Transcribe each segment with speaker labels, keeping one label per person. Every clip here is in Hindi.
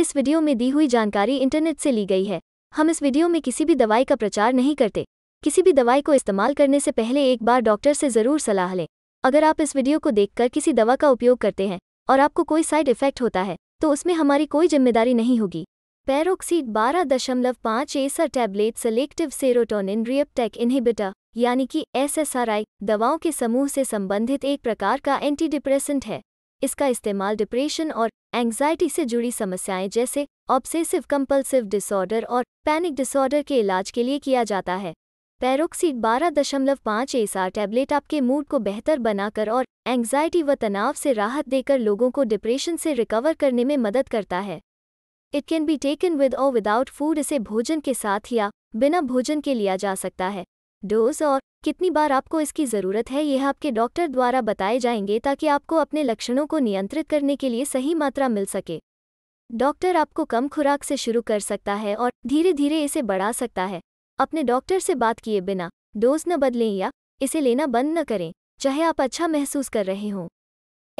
Speaker 1: इस वीडियो में दी हुई जानकारी इंटरनेट से ली गई है हम इस वीडियो में किसी भी दवाई का प्रचार नहीं करते किसी भी दवाई को इस्तेमाल करने से पहले एक बार डॉक्टर से ज़रूर सलाह लें अगर आप इस वीडियो को देखकर किसी दवा का उपयोग करते हैं और आपको कोई साइड इफेक्ट होता है तो उसमें हमारी कोई जिम्मेदारी नहीं होगी पैरोक्सीड बारह दशमलव पाँच एसर tablet selective serotonin reuptake inhibitor यानी कि एसएसआरआई दवाओं के समूह से संबंधित एक प्रकार का एंटीडिप्रेसेंट है इसका इस्तेमाल डिप्रेशन और एंग्जाइटी से जुड़ी समस्याएं जैसे ऑब्सेसिव कंपल्सिव डिसऑर्डर और पैनिक डिसऑर्डर के इलाज के लिए किया जाता है पैरोक्सीड बारह दशमलव पाँच एसआर टैबलेट आपके मूड को बेहतर बनाकर और एंग्जाइटी व तनाव से राहत देकर लोगों को डिप्रेशन से रिकवर करने में मदद करता है it can be taken with और विदाउट फूड इसे भोजन के साथ या बिना भोजन के लिया जा सकता है डोज और कितनी बार आपको इसकी ज़रूरत है यह आपके डॉक्टर द्वारा बताए जाएंगे ताकि आपको अपने लक्षणों को नियंत्रित करने के लिए सही मात्रा मिल सके डॉक्टर आपको कम खुराक से शुरू कर सकता है और धीरे धीरे इसे बढ़ा सकता है अपने डॉक्टर से बात किए बिना डोज न बदलें या इसे लेना बंद न करें चाहे आप अच्छा महसूस कर रहे हों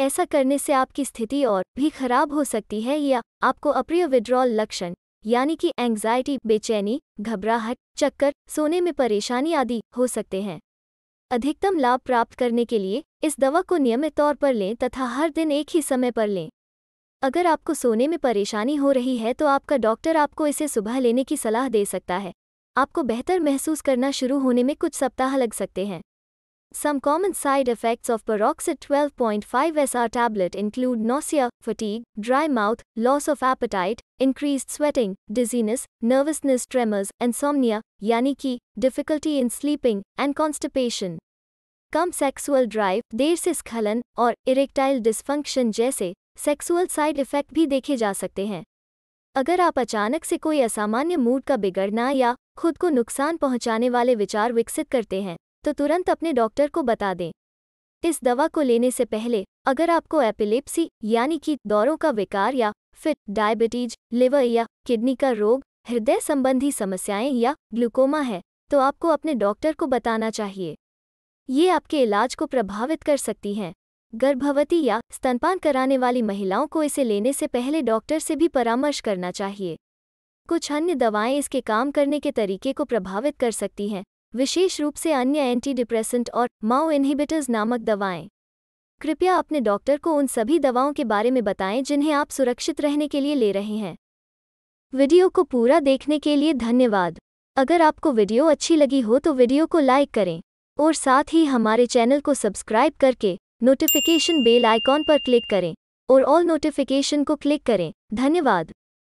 Speaker 1: ऐसा करने से आपकी स्थिति और भी खराब हो सकती है या आपको अप्रिय विड्रॉल लक्षण यानी कि एंग्जाइटी बेचैनी घबराहट चक्कर सोने में परेशानी आदि हो सकते हैं अधिकतम लाभ प्राप्त करने के लिए इस दवा को नियमित तौर पर लें तथा हर दिन एक ही समय पर लें अगर आपको सोने में परेशानी हो रही है तो आपका डॉक्टर आपको इसे सुबह लेने की सलाह दे सकता है आपको बेहतर महसूस करना शुरू होने में कुछ सप्ताह लग सकते हैं Some common side effects of Paroxet 12.5 SR tablet include nausea, fatigue, dry mouth, loss of appetite, increased sweating, dizziness, nervousness tremors, insomnia, यानी कि difficulty in sleeping, and constipation. कम सेक्सुअल ड्राइव देर से स्खलन और इरेक्टाइल डिस्फंक्शन जैसे सेक्सुअल साइड इफेक्ट भी देखे जा सकते हैं अगर आप अचानक से कोई असामान्य मूड का बिगड़ना या खुद को नुकसान पहुंचाने वाले विचार विकसित करते हैं तो तुरंत अपने डॉक्टर को बता दें इस दवा को लेने से पहले अगर आपको एपिलेप्सी यानी कि दौरों का विकार या फिर डायबिटीज लिवर या किडनी का रोग हृदय संबंधी समस्याएं या ग्लूकोमा है तो आपको अपने डॉक्टर को बताना चाहिए ये आपके इलाज को प्रभावित कर सकती हैं गर्भवती या स्तनपान कराने वाली महिलाओं को इसे लेने से पहले डॉक्टर से भी परामर्श करना चाहिए कुछ अन्य दवाएं इसके काम करने के तरीके को प्रभावित कर सकती हैं विशेष रूप से अन्य एंटी डिप्रेसेंट और माओ इनहिबिटर्स नामक दवाएं कृपया अपने डॉक्टर को उन सभी दवाओं के बारे में बताएं जिन्हें आप सुरक्षित रहने के लिए ले रहे हैं वीडियो को पूरा देखने के लिए धन्यवाद अगर आपको वीडियो अच्छी लगी हो तो वीडियो को लाइक करें और साथ ही हमारे चैनल को सब्सक्राइब करके नोटिफिकेशन बेल आइकॉन पर क्लिक करें और ऑल नोटिफिकेशन को क्लिक करें धन्यवाद